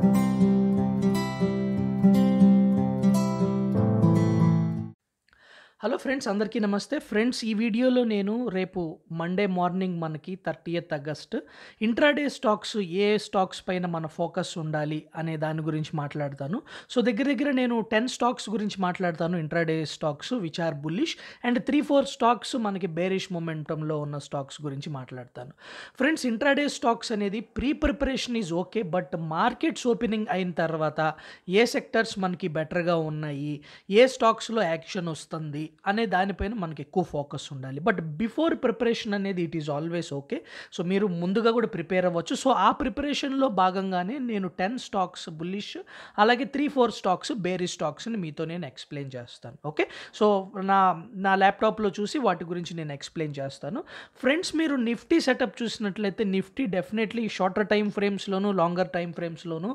Thank you. Hello friends అందరికీ నమస్తే friends ఈ వీడియోలో నేను రేపు మండే మార్నింగ్ మనకి థర్టీయత్ ఆగస్ట్ ఇంట్రాడే స్టాక్స్ ఏ స్టాక్స్ పైన మన ఫోకస్ ఉండాలి అనే దాని గురించి మాట్లాడతాను సో దగ్గర దగ్గర నేను టెన్ స్టాక్స్ గురించి మాట్లాడతాను intraday stocks which are bullish and three four stocks మనకి బేరిష్ మొమెంటంలో ఉన్న స్టాక్స్ గురించి మాట్లాడతాను ఫ్రెండ్స్ ఇంట్రాడే స్టాక్స్ అనేది pre preparation is okay but markets opening అయిన తర్వాత ఏ సెక్టర్స్ మనకి బెటర్గా ఉన్నాయి ఏ స్టాక్స్లో యాక్షన్ వస్తుంది అనే దానిపైన మనకి ఎక్కువ ఫోకస్ ఉండాలి బట్ బిఫోర్ ప్రిపరేషన్ అనేది it is always okay so మీరు ముందుగా కూడా ప్రిపేర్ అవ్వచ్చు సో ఆ ప్రిపరేషన్లో భాగంగానే నేను టెన్ స్టాక్స్ బుల్లిష్ అలాగే త్రీ ఫోర్ స్టాక్స్ బేరీ స్టాక్స్ని మీతో నేను ఎక్స్ప్లెయిన్ చేస్తాను ఓకే సో నా నా ల్యాప్టాప్లో చూసి వాటి గురించి నేను ఎక్స్ప్లెయిన్ చేస్తాను ఫ్రెండ్స్ మీరు నిఫ్టీ సెటప్ చూసినట్లయితే నిఫ్టీ డెఫినెట్లీ షార్టర్ టైం ఫ్రేమ్స్లోను లాంగర్ టైం ఫ్రేమ్స్లోను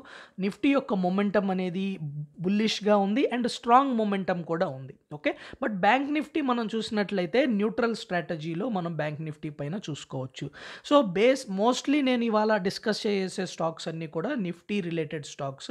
నిఫ్టీ యొక్క మొమెంటం అనేది బుల్లిష్గా ఉంది అండ్ స్ట్రాంగ్ మొమెంటం కూడా ఉంది okay but back bank Nifty మనం చూసినట్లయితే న్యూట్రల్ స్ట్రాటజీలో మనం బ్యాంక్ నిఫ్టీ పైన చూసుకోవచ్చు సో బేస్ మోస్ట్లీ నేను ఇవాళ డిస్కస్ చేసే స్టాక్స్ అన్నీ కూడా నిఫ్టీ రిలేటెడ్ స్టాక్స్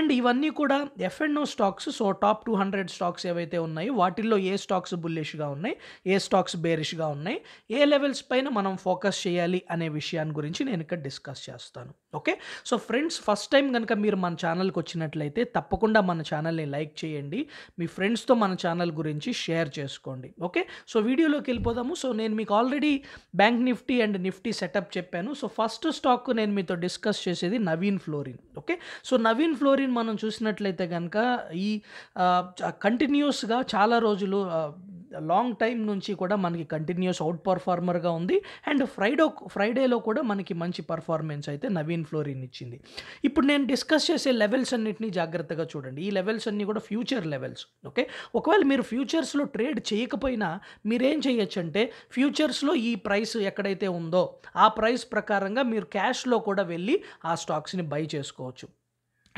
అండ్ ఇవన్నీ కూడా FNO stocks so top two hundred stocks ఏవైతే ఉన్నాయో వాటిల్లో ఏ స్టాక్స్ బుల్లిష్గా ఉన్నాయి ఏ స్టాక్స్ బేరిష్గా ఉన్నాయి ఏ లెవెల్స్ పైన మనం ఫోకస్ చేయాలి అనే విషయాన్ని గురించి నేను ఇక్కడ డిస్కస్ చేస్తాను okay so friends first time కనుక మీరు మన ఛానల్కి వచ్చినట్లయితే తప్పకుండా మన ఛానల్ని లైక్ చేయండి మీ ఫ్రెండ్స్తో మన ఛానల్ గురించి షేర్ చేసుకోండి ఓకే సో వీడియోలోకి వెళ్ళిపోదాము సో నేను మీకు already bank Nifty and Nifty setup చెప్పాను సో ఫస్ట్ స్టాక్ నేను మీతో డిస్కస్ చేసేది Navin Fluorine okay so Navin Fluorine మనం చూసినట్లయితే కనుక ఈ కంటిన్యూస్గా చాలా రోజులు లాంగ్ టైం నుంచి కూడా మనకి కంటిన్యూస్ అవుట్ పర్ఫార్మర్గా ఉంది అండ్ ఫ్రైడే ఫ్రైడేలో కూడా మనకి మంచి పర్ఫార్మెన్స్ అయితే నవీన్ ఫ్లోరిన్ ఇచ్చింది ఇప్పుడు నేను డిస్కస్ చేసే లెవెల్స్ అన్నింటినీ జాగ్రత్తగా చూడండి ఈ లెవెల్స్ అన్నీ కూడా ఫ్యూచర్ లెవెల్స్ ఓకే ఒకవేళ మీరు ఫ్యూచర్స్లో ట్రేడ్ చేయకపోయినా మీరేం చేయొచ్చు అంటే ఫ్యూచర్స్లో ఈ ప్రైస్ ఎక్కడైతే ఉందో ఆ ప్రైస్ ప్రకారంగా మీరు క్యాష్లో కూడా వెళ్ళి ఆ స్టాక్స్ని బై చేసుకోవచ్చు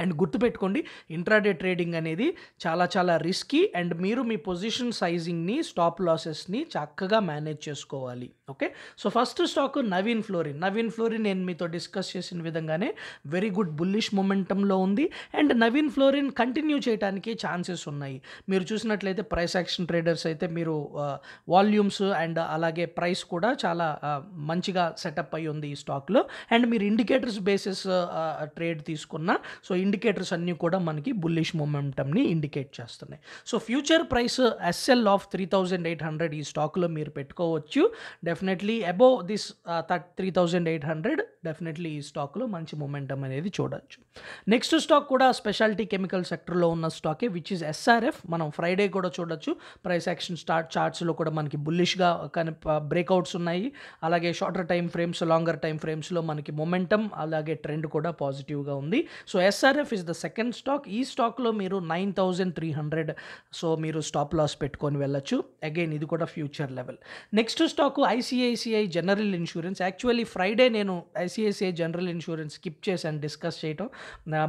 అండ్ గుర్తుపెట్టుకోండి ఇంట్రాడే ట్రేడింగ్ అనేది చాలా చాలా రిస్కీ అండ్ మీరు మీ పొజిషన్ సైజింగ్ని స్టాప్ లాసెస్ని చక్కగా మేనేజ్ చేసుకోవాలి okay so first stock Navin Fluorine Navin Fluorine నేను మీతో డిస్కస్ చేసిన విధంగానే వెరీ గుడ్ బుల్లిష్ మొమెంటంలో ఉంది అండ్ నవీన్ ఫ్లోరిన్ కంటిన్యూ చేయడానికి ఛాన్సెస్ ఉన్నాయి మీరు చూసినట్లయితే ప్రైస్ యాక్షన్ ట్రేడర్స్ అయితే మీరు వాల్యూమ్స్ అండ్ అలాగే ప్రైస్ కూడా చాలా మంచిగా సెటప్ అయ్యి ఉంది ఈ స్టాక్లో అండ్ మీరు ఇండికేటర్స్ బేసిస్ ట్రేడ్ తీసుకున్న సో ఇండికేటర్స్ అన్నీ కూడా మనకి బుల్లిష్ మూమెంటమ్ని ఇండికేట్ చేస్తున్నాయి so future price SL of three thousand eight hundred ఈ స్టాక్లో మీరు పెట్టుకోవచ్చు definitely above this three thousand eight hundred definitely ఈ స్టాక్లో మంచి మూమెంటం అనేది చూడొచ్చు నెక్స్ట్ స్టాక్ కూడా స్పెషాలిటీ కెమికల్ సెక్టర్లో ఉన్న స్టాకే విచ్ ఇస్ ఎస్ఆర్ఎఫ్ మనం ఫ్రైడే కూడా చూడొచ్చు ప్రైస్ యాక్షన్ స్టార్ట్ చార్ట్స్లో కూడా మనకి బుల్లిష్గా కానీ బ్రేక్అవుట్స్ ఉన్నాయి అలాగే shorter time frames longer time ఫ్రేమ్స్లో మనకి మొమెంటం అలాగే ట్రెండ్ కూడా పాజిటివ్గా ఉంది so SR SRF is the second stock ఈ స్టాక్లో మీరు nine thousand three hundred so మీరు స్టాప్ లాస్ పెట్టుకొని వెళ్ళొచ్చు అగైన్ ఇది కూడా future level next stock ICICI general insurance actually Friday నేను ఐసీఐసీఐ జనరల్ ఇన్సూరెన్స్ స్కిప్ చేశాను డిస్కస్ చేయటం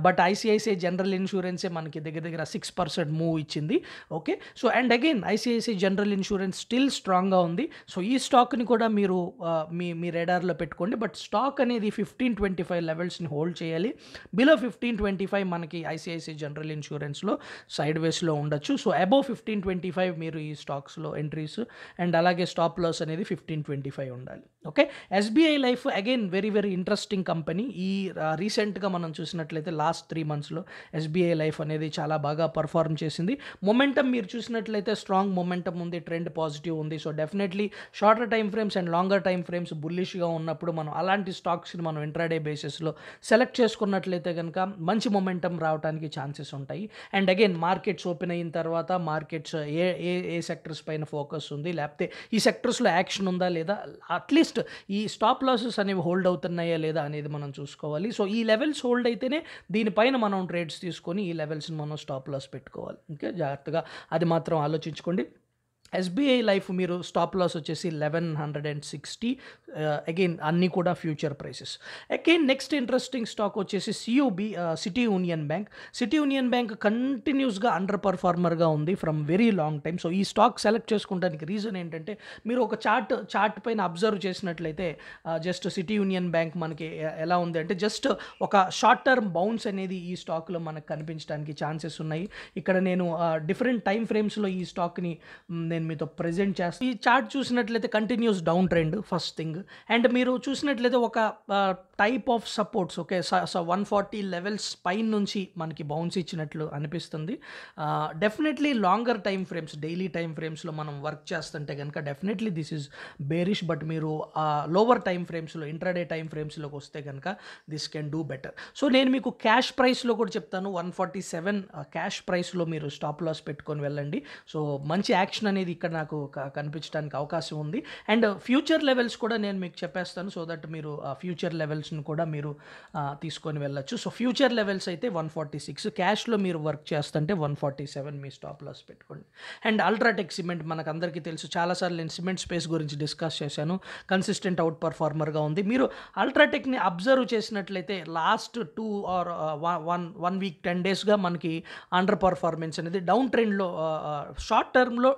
బట్ ఐసీఐసీఐ జనరల్ ఇన్సూరెన్సే మనకి దగ్గర దగ్గర సిక్స్ పర్సెంట్ మూవ్ ఇచ్చింది okay so and again ICICI general insurance still స్ట్రాంగ్గా ఉంది సో ఈ స్టాక్ని కూడా మీరు uh, మీ మీ రెడార్లో పెట్టుకోండి బట్ స్టాక్ అనేది ఫిఫ్టీన్ ట్వంటీ ఫైవ్ లెవెల్స్ని హోల్డ్ చేయాలి below fifteen twenty twenty five మనకి ఐసిఐసిఐ జనరల్ ఇన్సూరెన్స్లో సైడ్ వేస్లో ఉండొచ్చు so above fifteen twenty five మీరు ఈ స్టాక్స్లో ఎంట్రీస్ అండ్ అలాగే స్టాప్ లాస్ అనేది ఫిఫ్టీన్ ట్వంటీ ఫైవ్ ఉండాలి okay SBI life again very very interesting company ఈ రీసెంట్గా మనం చూసినట్లయితే లాస్ట్ త్రీ మంత్స్లో ఎస్బీఐ లైఫ్ అనేది చాలా బాగా పర్ఫార్మ్ చేసింది మొమెంటం మీరు చూసినట్లయితే స్ట్రాంగ్ మొమెంటం ఉంది ట్రెండ్ పాజిటివ్ ఉంది so definitely shorter time frames and longer time frames బుల్లిష్గా ఉన్నప్పుడు మనం అలాంటి స్టాక్స్ని మనం ఇంట్రాడే బేసిస్లో సెలెక్ట్ చేసుకున్నట్లయితే కనుక మంచి మంచి మొమెంటం రావడానికి ఛాన్సెస్ ఉంటాయి అండ్ అగైన్ మార్కెట్స్ ఓపెన్ అయిన తర్వాత మార్కెట్స్ ఏ ఏ ఏ సెక్టర్స్ పైన ఫోకస్ ఉంది లేకపోతే ఈ సెక్టర్స్లో యాక్షన్ ఉందా లేదా అట్లీస్ట్ ఈ స్టాప్ లాసెస్ అనేవి హోల్డ్ అవుతున్నాయా లేదా అనేది మనం చూసుకోవాలి సో ఈ లెవెల్స్ హోల్డ్ అయితేనే దీనిపైన మనం ట్రేడ్స్ తీసుకొని ఈ లెవెల్స్ని మనం స్టాప్ లాస్ పెట్టుకోవాలి ఇంకా జాగ్రత్తగా అది మాత్రం ఆలోచించుకోండి ఎస్బీఐ లైఫ్ మీరు స్టాప్ లాస్ వచ్చేసి eleven hundred and sixty again uh, అన్నీ కూడా future prices again next interesting stock వచ్చేసి CUB city union bank city union bank కంటిన్యూస్గా అండర్ పర్ఫార్మర్గా ఉంది from very long time so ఈ స్టాక్ సెలెక్ట్ చేసుకోవడానికి రీజన్ ఏంటంటే మీరు ఒక చార్ట్ చార్ట్ పైన అబ్జర్వ్ చేసినట్లయితే జస్ట్ సిటీ యూనియన్ బ్యాంక్ మనకి ఎలా ఉంది అంటే జస్ట్ ఒక షార్ట్ టర్మ్ బౌన్స్ అనేది ఈ స్టాక్లో మనకు కనిపించడానికి ఛాన్సెస్ ఉన్నాయి ఇక్కడ నేను డిఫరెంట్ టైం ఫ్రేమ్స్లో ఈ స్టాక్ని నేను మీతో ప్రజెంట్ చేస్తాను ఈ చార్ట్ చూసినట్లయితే continuous down trend first thing and మీరు చూసినట్లయితే ఒక type of supports okay so one forty levels పైన నుంచి మనకి బౌన్స్ ఇచ్చినట్లు అనిపిస్తుంది definitely longer time frames daily time ఫ్రేమ్స్లో మనం వర్క్ చేస్తుంటే కనుక definitely this is bearish but మీరు లోవర్ టైం ఫ్రేమ్స్లో ఇంట్రాడే టైం ఫ్రేమ్స్లోకి వస్తే కనుక this can do better so నేను మీకు క్యాష్ ప్రైస్లో కూడా చెప్తాను వన్ ఫార్టీ సెవెన్ క్యాష్ ప్రైస్లో మీరు స్టాప్ లాస్ పెట్టుకొని వెళ్ళండి సో మంచి యాక్షన్ అనేది ఇక్కడ నాకు కనిపించడానికి అవకాశం ఉంది అండ్ ఫ్యూచర్ లెవెల్స్ కూడా నేను మీకు చెప్పేస్తాను సో దట్ మీరు ఫ్యూచర్ లెవెల్స్ లెవెల్స్ని కూడా మీరు తీసుకొని వెళ్ళచ్చు సో ఫ్యూచర్ లెవెల్స్ అయితే వన్ ఫార్టీ సిక్స్ క్యాష్లో మీరు వర్క్ చేస్తుంటే వన్ ఫార్టీ సెవెన్ మీ స్టాప్ లాస్ పెట్టుకోండి అండ్ అల్ట్రాటెక్ సిమెంట్ మనకు అందరికీ తెలుసు చాలాసార్లు నేను సిమెంట్ స్పేస్ గురించి డిస్కస్ చేశాను కన్సిస్టెంట్ అవుట్ పర్ఫార్మర్గా ఉంది మీరు అల్ట్రాటెక్ని అబ్జర్వ్ చేసినట్లయితే last two or one one week ten డేస్గా మనకి అండర్ పర్ఫార్మెన్స్ అనేది డౌన్ ట్రెండ్లో షార్ట్ టర్మ్లో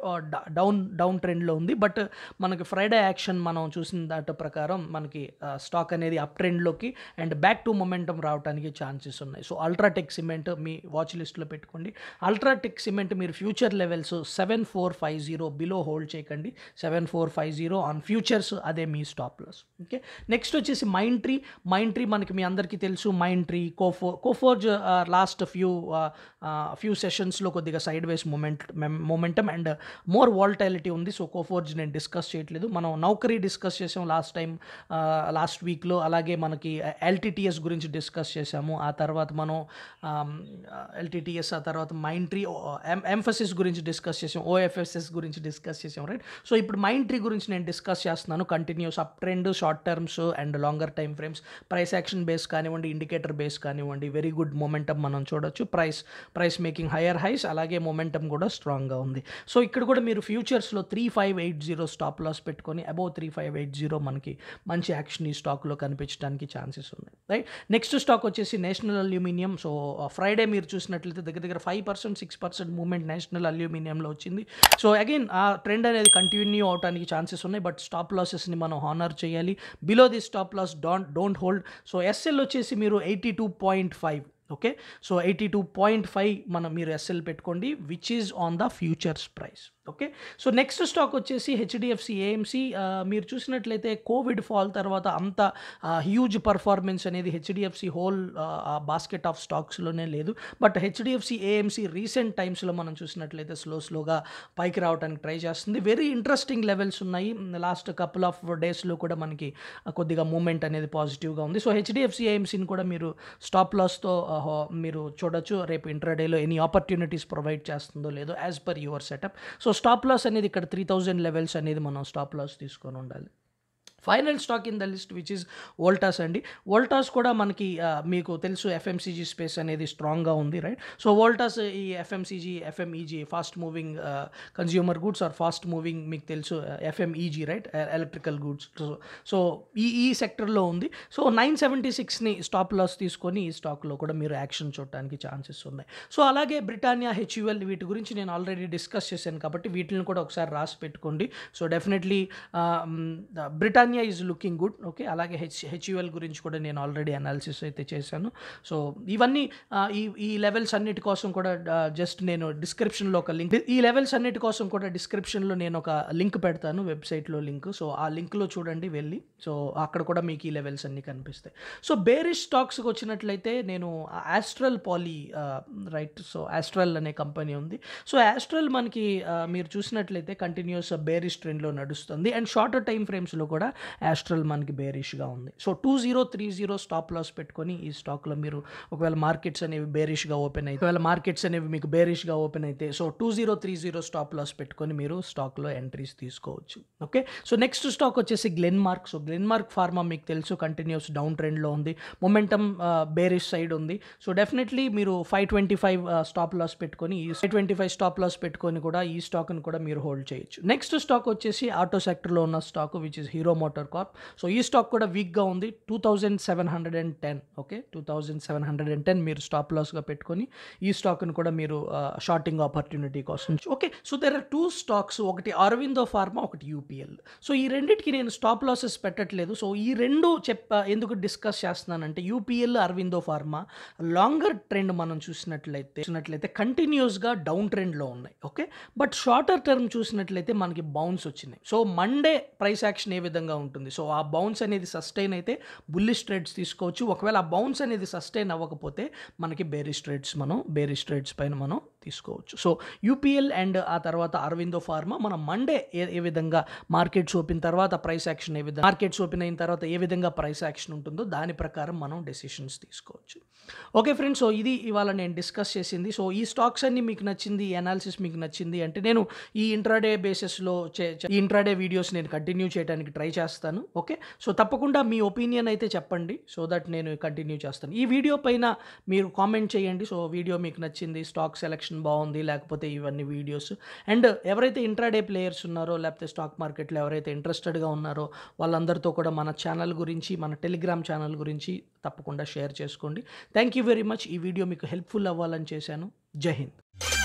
డౌన్ డౌన్ ట్రెండ్లో ఉంది బట్ మనకి ఫ్రైడే యాక్షన్ మనం చూసిన దాటి ప్రకారం మనకి స్టాక్ అనేది అప్ ట్రెండ్ ట్రెండ్లోకి అండ్ బ్యాక్ టు మొమెంటం రావడానికి ఛాన్సెస్ ఉన్నాయి సో అల్ట్రాటెక్ సిమెంట్ మీ వాచ్ లిస్ట్లో పెట్టుకోండి అల్ట్రాటెక్ సిమెంట్ మీరు future levels seven four five zero below hold చేయకండి seven four five zero on futures అదే మీ స్టాప్ లాస్ ఓకే నెక్స్ట్ వచ్చేసి మైండ్ ట్రీ మైండ్ ట్రీ మనకి మీ అందరికీ తెలుసు మైండ్ ట్రీ కోఫో కోఫోర్జ్ లాస్ట్ ఫ్యూ ఫ్యూ సెషన్స్లో కొద్దిగా side ways moment momentum and more volatility ఉంది సో కోఫోర్జ్ నేను డిస్కస్ చేయట్లేదు మనం నౌకరీ డిస్కస్ చేసాం లాస్ట్ టైం లాస్ట్ వీక్లో అలాగే మనం మనకి ఎల్టీటీఎస్ గురించి డిస్కస్ చేసాము ఆ తర్వాత మనం ఎల్టీటీఎస్ ఆ తర్వాత మైండ్ ట్రీ ఎంఫసిస్ గురించి డిస్కస్ చేసాం ఓఎఫ్ఎస్ఎస్ గురించి డిస్కస్ చేసాం రైట్ సో ఇప్పుడు మైండ్ ట్రీ గురించి నేను డిస్కస్ చేస్తున్నాను continuous up trend short terms and longer time frames price action base కానివ్వండి ఇండికేటర్ బేస్ కానివ్వండి వెరీ గుడ్ మొమెంటం మనం చూడొచ్చు price price making higher highs అలాగే మొమెంటం కూడా స్ట్రాంగ్గా ఉంది సో ఇక్కడ కూడా మీరు ఫ్యూచర్స్లో three five eight zero stop loss పెట్టుకొని above three five eight zero మనకి మంచి యాక్షన్ ఈ స్టాక్లో కనిపించడానికి రావడానికి ఛాన్సెస్ ఉన్నాయి రైట్ నెక్స్ట్ స్టాక్ వచ్చేసి నేషనల్ అల్యూమినియం సో ఫ్రైడే మీరు చూసినట్లయితే దగ్గర దగ్గర five percent six percent moment national అల్యూమినియంలో వచ్చింది సో అగైన్ ఆ ట్రెండ్ అనేది కంటిన్యూ అవడానికి ఛాన్సెస్ ఉన్నాయి బట్ స్టాప్ లాసెస్ని మనం హానర్ చేయాలి below the stop loss don't don't hold so SL వచ్చేసి మీరు eighty two point five okay so eighty two point five మనం మీరు ఎస్ఎల్ పెట్టుకోండి which is on the futures price okay so next stock వచ్చేసి HDFC AMC మీరు చూసినట్లయితే Covid fall తర్వాత అంత హ్యూజ్ పర్ఫార్మెన్స్ అనేది హెచ్డిఎఫ్సి హోల్ బాస్కెట్ ఆఫ్ స్టాక్స్లోనే లేదు బట్ హెచ్డిఎఫ్సి ఏఎంసి రీసెంట్ టైమ్స్లో మనం చూసినట్లయితే స్లో స్లోగా పైకి రావడానికి ట్రై చేస్తుంది వెరీ ఇంట్రెస్టింగ్ లెవెల్స్ ఉన్నాయి లాస్ట్ కపుల్ ఆఫ్ డేస్లో కూడా మనకి కొద్దిగా మూమెంట్ అనేది పాజిటివ్గా ఉంది సో హెచ్డిఎఫ్సి ఏఎంసీని కూడా మీరు స్టాప్ లాస్తో మీరు చూడొచ్చు రేపు డేలో ఎనీ ఆపర్చునిటీస్ ప్రొవైడ్ చేస్తుందో లేదో as per your setup so stop loss అనేది ఇక్కడ త్రీ థౌజండ్ లెవెల్స్ అనేది మనం స్టాప్ లాస్ తీసుకొని ఉండాలి final stock in the list which is Voltas అండి వోల్టాస్ కూడా మనకి మీకు తెలుసు ఎఫ్ఎంసీజీ స్పేస్ అనేది స్ట్రాంగ్గా ఉంది రైట్ సో వోల్టాస్ ఈ FMCG FMEG fast moving consumer goods or fast moving మీకు తెలుసు FMEG right electrical goods so ఈ ఈ సెక్టర్లో ఉంది సో నైన్ సెవెంటీ సిక్స్ని స్టాప్ లాస్ తీసుకొని ఈ స్టాక్లో కూడా మీరు యాక్షన్ చూడటానికి ఛాన్సెస్ ఉన్నాయి సో అలాగే బ్రిటానియా హెచ్యుఎల్ వీటి గురించి నేను ఆల్రెడీ డిస్కస్ చేశాను కాబట్టి వీటిని కూడా ఒకసారి రాసి పెట్టుకోండి so definitely Britannia Chaitanya is looking good okay అలాగే హెచ్ హెచ్యుఎల్ గురించి కూడా నేను ఆల్రెడీ అనాలిసిస్ అయితే చేశాను సో ఇవన్నీ ఈ ఈ లెవెల్స్ అన్నిటి కోసం కూడా జస్ట్ నేను డిస్క్రిప్షన్లో ఒక లింక్ ఈ లెవెల్స్ అన్నిటి కోసం కూడా డిస్క్రిప్షన్లో నేను ఒక లింక్ పెడతాను వెబ్సైట్లో లింక్ సో ఆ లింక్లో చూడండి వెళ్ళి సో అక్కడ కూడా మీకు ఈ లెవెల్స్ అన్నీ కనిపిస్తాయి సో బేరిష్ స్టాక్స్కి వచ్చినట్లయితే నేను Astral Poly right so Astral అనే కంపెనీ ఉంది సో ఆస్ట్రల్ మనకి మీరు చూసినట్లయితే కంటిన్యూస్ బేరిష్ ట్రెండ్లో నడుస్తుంది అండ్ షార్టర్ టైం ఫ్రేమ్స్లో కూడా యాస్ట్రల్ మనకి బేరిష్గా ఉంది so two zero three zero stop loss పెట్టుకొని ఈ స్టాక్లో మీరు ఒకవేళ మార్కెట్స్ అనేవి బేరిష్గా ఓపెన్ అయితే ఒకవేళ మార్కెట్స్ అనేవి మీకు బేరిష్గా ఓపెన్ అయితే so two zero three zero stop loss పెట్టుకొని మీరు స్టాక్లో ఎంట్రీస్ తీసుకోవచ్చు ఓకే సో నెక్స్ట్ స్టాక్ వచ్చేసి Glenmark so Glenmark pharma మీకు తెలుసు కంటిన్యూస్ డౌన్ ట్రెండ్లో ఉంది మొమెంటమ్ బేరిష్ సైడ్ ఉంది సో డెఫినెట్లీ మీరు five twenty five stop loss పెట్టుకొని ఈ five twenty five stop loss పెట్టుకొని కూడా ఈ స్టాక్ను కూడా మీరు హోల్డ్ చేయొచ్చు నెక్స్ట్ స్టాక్ వచ్చేసి ఆటో సెక్టర్లో ఉన్న stock which is Hero MotoCorp so ఈ స్టాక్ కూడా వీక్గా ఉంది two thousand seven hundred and ten okay two thousand seven hundred and ten మీరు స్టాప్ లాస్గా పెట్టుకొని ఈ స్టాక్ను కూడా మీరు షార్టింగ్ ఆపర్చునిటీ కోసం okay so there are two stocks ఒకటి అరవిందో ఫార్మా ఒకటి యూపీఎల్ సో ఈ రెండింటికి నేను స్టాప్ లాసెస్ పెట్టట్లేదు సో ఈ రెండు చెప్ప ఎందుకు డిస్కస్ చేస్తున్నానంటే UPL Aurobindo pharma longer trend మనం చూసినట్లయితే చూసినట్లయితే కంటిన్యూస్గా డౌన్ ట్రెండ్లో ఉన్నాయి ఓకే బట్ షార్టర్ టర్మ్ చూసినట్లయితే మనకి బౌన్స్ వచ్చినాయి సో మండే ప్రైస్ యాక్షన్ ఏ విధంగా ఉంటుంది సో ఆ బౌన్స్ అనేది సస్టైన్ అయితే బుల్లిష్ ట్రేడ్స్ తీసుకోవచ్చు ఒకవేళ ఆ బౌన్స్ అనేది సస్టైన్ అవ్వకపోతే మనకి బేరిష్ ట్రేడ్స్ మనం బేరిష్ ట్రేడ్స్ పైన మనం తీసుకోవచ్చు సో యూపీఎల్ అండ్ ఆ తర్వాత అరవిందో ఫార్మా మనం మండే ఏ విధంగా మార్కెట్స్ ఓపెన్ తర్వాత ప్రైస్ యాక్షన్ ఏ విధంగా మార్కెట్స్ ఓపెన్ అయిన తర్వాత ఏ విధంగా ప్రైస్ యాక్షన్ ఉంటుందో దాని ప్రకారం మనం డెసిషన్స్ తీసుకోవచ్చు ఓకే ఫ్రెండ్స్ సో ఇది ఇవాళ నేను డిస్కస్ చేసింది సో ఈ స్టాక్స్ అన్ని మీకు నచ్చింది అనాలిసిస్ మీకు నచ్చింది అంటే నేను ఈ ఇంట్రాడే బేసిస్లో చే ఇంట్రాడే వీడియోస్ నేను కంటిన్యూ చేయడానికి ట్రై చేస్తాను చేస్తాను ఓకే సో తప్పకుండా మీ ఒపీనియన్ అయితే చెప్పండి సో దట్ నేను కంటిన్యూ చేస్తాను ఈ వీడియో పైన మీరు కామెంట్ చేయండి సో వీడియో మీకు నచ్చింది స్టాక్ సెలెక్షన్ బాగుంది లేకపోతే ఇవన్నీ వీడియోస్ అండ్ ఎవరైతే ఇంట్రాడే ప్లేయర్స్ ఉన్నారో లేకపోతే స్టాక్ మార్కెట్లో ఎవరైతే ఇంట్రెస్టెడ్గా ఉన్నారో వాళ్ళందరితో కూడా మన ఛానల్ గురించి మన టెలిగ్రామ్ ఛానల్ గురించి తప్పకుండా షేర్ చేసుకోండి థ్యాంక్ యూ వెరీ మచ్ ఈ వీడియో మీకు హెల్ప్ఫుల్ అవ్వాలని చేశాను జై హింద్